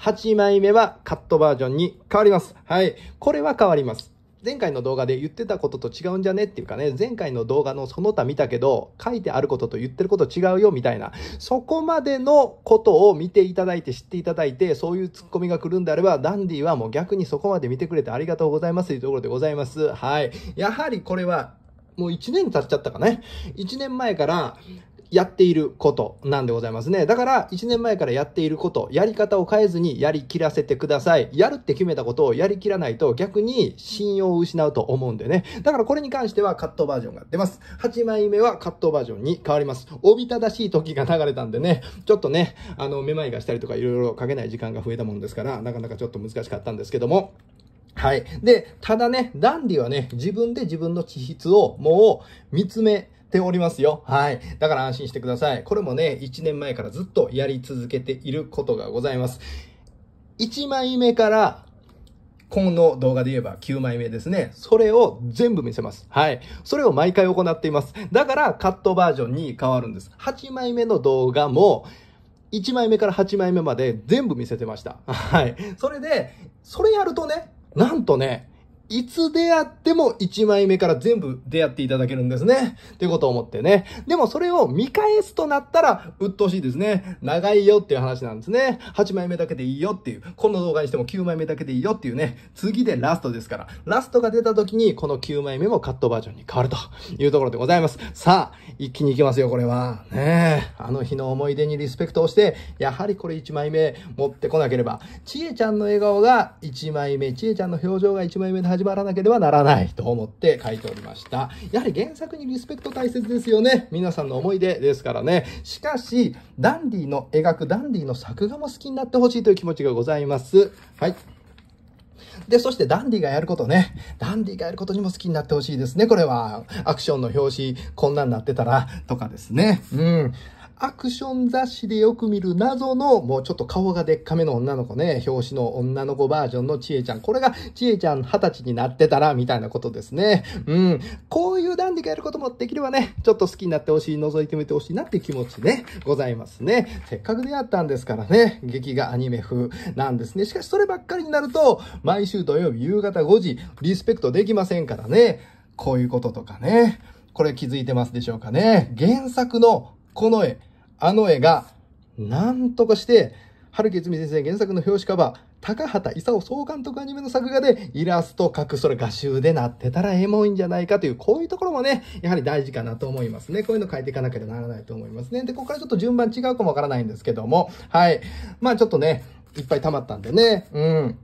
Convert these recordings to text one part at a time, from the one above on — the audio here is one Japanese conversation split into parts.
8枚目はカットバージョンに変わります。はい。これは変わります。前回の動画で言ってたことと違うんじゃねっていうかね、前回の動画のその他見たけど、書いてあることと言ってること違うよみたいな、そこまでのことを見ていただいて知っていただいて、そういうツッコミが来るんであれば、ダンディはもう逆にそこまで見てくれてありがとうございますというところでございます。はい。やはりこれは、もう1年経っちゃったかね。1年前から、やっていることなんでございますね。だから、1年前からやっていること、やり方を変えずにやりきらせてください。やるって決めたことをやりきらないと逆に信用を失うと思うんでね。だからこれに関してはカットバージョンが出ます。8枚目はカットバージョンに変わります。おびただしい時が流れたんでね、ちょっとね、あの、めまいがしたりとかいろいろかけない時間が増えたもんですから、なかなかちょっと難しかったんですけども、はい。で、ただね、ダンディはね、自分で自分の地質をもう見つめっておりますよ。はい。だから安心してください。これもね、1年前からずっとやり続けていることがございます。1枚目からこの動画で言えば9枚目ですね。それを全部見せます。はい。それを毎回行っています。だからカットバージョンに変わるんです。8枚目の動画も、1枚目から8枚目まで全部見せてました。はい。それで、それやるとね、なんとね、いつ出会っても1枚目から全部出会っていただけるんですね。っていうことを思ってね。でもそれを見返すとなったら、鬱陶しいですね。長いよっていう話なんですね。8枚目だけでいいよっていう。この動画にしても9枚目だけでいいよっていうね。次でラストですから。ラストが出た時に、この9枚目もカットバージョンに変わるというところでございます。さあ、一気に行きますよ、これは。ねえ。あの日の思い出にリスペクトをして、やはりこれ1枚目持ってこなければ。ちえちゃんの笑顔が1枚目、ちえちゃんの表情が1枚目で始始らなければならないと思って書いておりました。やはり原作にリスペクト大切ですよね。皆さんの思い出ですからね。しかし、ダンディの描くダンディの作画も好きになってほしいという気持ちがございます。はい。で、そしてダンディがやることね。ダンディがやることにも好きになってほしいですね、これは。アクションの表紙、こんなになってたら、とかですね。うん。アクション雑誌でよく見る謎の、もうちょっと顔がでっかめの女の子ね、表紙の女の子バージョンのちえちゃん。これがちえちゃん二十歳になってたら、みたいなことですね。うん。こういうダンディがやることもできればね、ちょっと好きになってほしい、覗いてみてほしいなって気持ちね、ございますね。せっかく出会ったんですからね、劇がアニメ風なんですね。しかしそればっかりになると、毎週土曜日夕方5時、リスペクトできませんからね。こういうこととかね。これ気づいてますでしょうかね。原作のこの絵、あの絵が、なんとかして、春木泉先生原作の表紙カバー、高畑勲総監督アニメの作画でイラスト描く、それ画集でなってたらエモいんじゃないかという、こういうところもね、やはり大事かなと思いますね。こういうの書いていかなければならないと思いますね。で、ここからちょっと順番違うかもわからないんですけども、はい。まあちょっとね、いっぱい溜まったんでね、うん。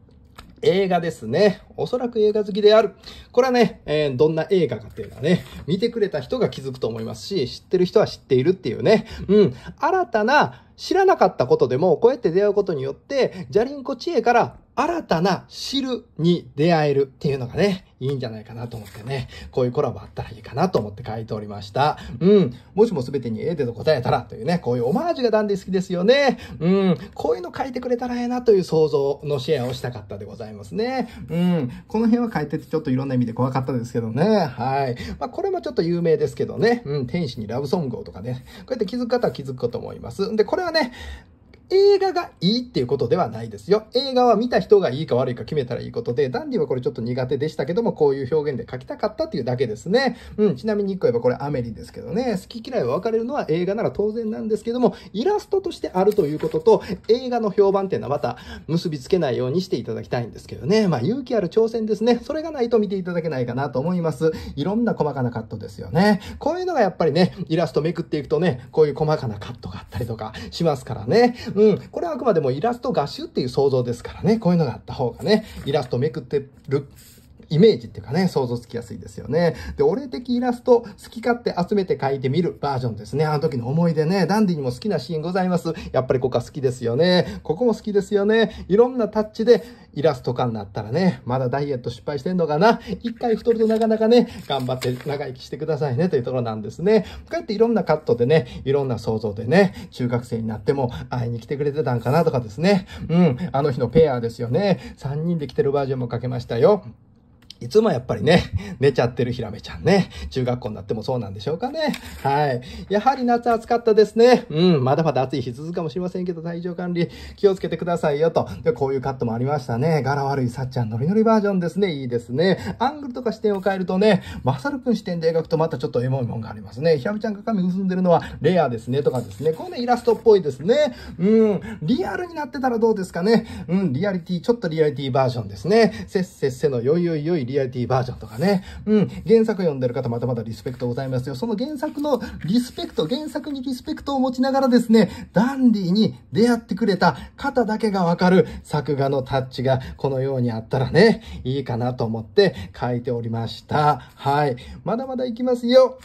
映画ですね。おそらく映画好きである。これはね、えー、どんな映画かっていうのはね、見てくれた人が気づくと思いますし、知ってる人は知っているっていうね。うん。新たな知らなかったことでも、こうやって出会うことによって、じゃりんこ知恵から新たな汁に出会えるっていうのがね、いいんじゃないかなと思ってね、こういうコラボあったらいいかなと思って書いておりました。うん。もしも全てに A でと答えたらというね、こういうオマージュがダンディ好きですよね。うん。こういうの書いてくれたらええなという想像のシェアをしたかったでございますね。うん。この辺は書いててちょっといろんな意味で怖かったですけどね。はい。まあ、これもちょっと有名ですけどね。うん。天使にラブソングをとかね。こうやって気づく方は気づくかと思います。で、これはね、映画がいいっていうことではないですよ。映画は見た人がいいか悪いか決めたらいいことで、ダンディはこれちょっと苦手でしたけども、こういう表現で書きたかったっていうだけですね。うん、ちなみに1個言えばこれアメリですけどね、好き嫌いは分かれるのは映画なら当然なんですけども、イラストとしてあるということと、映画の評判っていうのはまた結びつけないようにしていただきたいんですけどね。まあ、勇気ある挑戦ですね。それがないと見ていただけないかなと思います。いろんな細かなカットですよね。こういうのがやっぱりね、イラストめくっていくとね、こういう細かなカットがあったりとかしますからね。うん、これはあくまでもイラスト画集っていう想像ですからね、こういうのがあった方がね、イラストめくってるイメージっていうかね、想像つきやすいですよね。で、俺的イラスト、好き勝手集めて描いてみるバージョンですね。あの時の思い出ね、ダンディにも好きなシーンございます。やっぱりここは好きですよね。ここも好きですよね。いろんなタッチでイラスト感になったらね、まだダイエット失敗してんのかな。一回太るとなかなかね、頑張って長生きしてくださいねというところなんですね。こうやっていろんなカットでね、いろんな想像でね、中学生になっても会いに来てくれてたんかなとかですね。うん、あの日のペアですよね。3人で来てるバージョンもかけましたよ。いつもやっぱりね、寝ちゃってるひらめちゃんね。中学校になってもそうなんでしょうかね。はい。やはり夏暑かったですね。うん、まだまだ暑い日続くかもしれませんけど、体調管理気をつけてくださいよと。で、こういうカットもありましたね。柄悪いさっちゃんノリノリバージョンですね。いいですね。アングルとか視点を変えるとね、まさるくん視点で描くとまたちょっとエモいもんがありますね。ひらめちゃんが髪結んでるのはレアですねとかですね。こうね、イラストっぽいですね。うん、リアルになってたらどうですかね。うん、リアリティ、ちょっとリアリティバージョンですね。せっせっせの余裕よいリアリティバージョンとかね。うん。原作読んでる方まだまだリスペクトございますよ。その原作のリスペクト、原作にリスペクトを持ちながらですね、ダンディに出会ってくれた方だけがわかる作画のタッチがこのようにあったらね、いいかなと思って書いておりました。はい。まだまだいきますよ。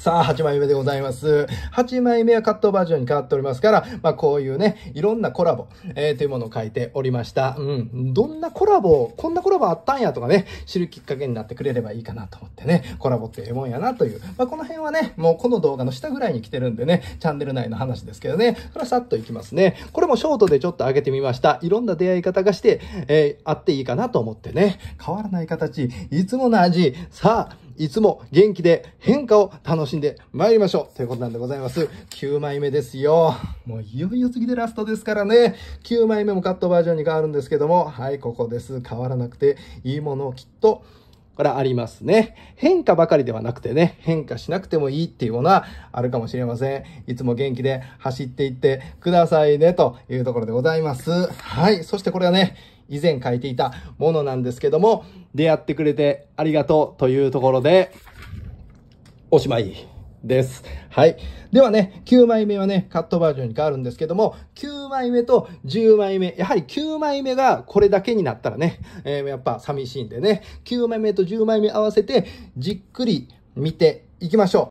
さあ、8枚目でございます。8枚目はカットバージョンに変わっておりますから、まあこういうね、いろんなコラボ、えー、というものを書いておりました。うん。どんなコラボ、こんなコラボあったんやとかね、知るきっかけになってくれればいいかなと思ってね、コラボってええもんやなという。まあこの辺はね、もうこの動画の下ぐらいに来てるんでね、チャンネル内の話ですけどね、それはさっといきますね。これもショートでちょっと上げてみました。いろんな出会い方がして、えー、あっていいかなと思ってね、変わらない形、いつもの味、さあ、いつも元気で変化を楽しんで参りましょうということなんでございます。9枚目ですよ。もういよいよ次でラストですからね。9枚目もカットバージョンに変わるんですけども、はい、ここです。変わらなくていいものをきっとこれありますね。変化ばかりではなくてね、変化しなくてもいいっていうものはあるかもしれません。いつも元気で走っていってくださいね、というところでございます。はい。そしてこれはね、以前書いていたものなんですけども、出会ってくれてありがとうというところで、おしまい。です。はい。ではね、9枚目はね、カットバージョンに変わるんですけども、9枚目と10枚目、やはり9枚目がこれだけになったらね、えー、やっぱ寂しいんでね、9枚目と10枚目合わせて、じっくり見ていきましょう。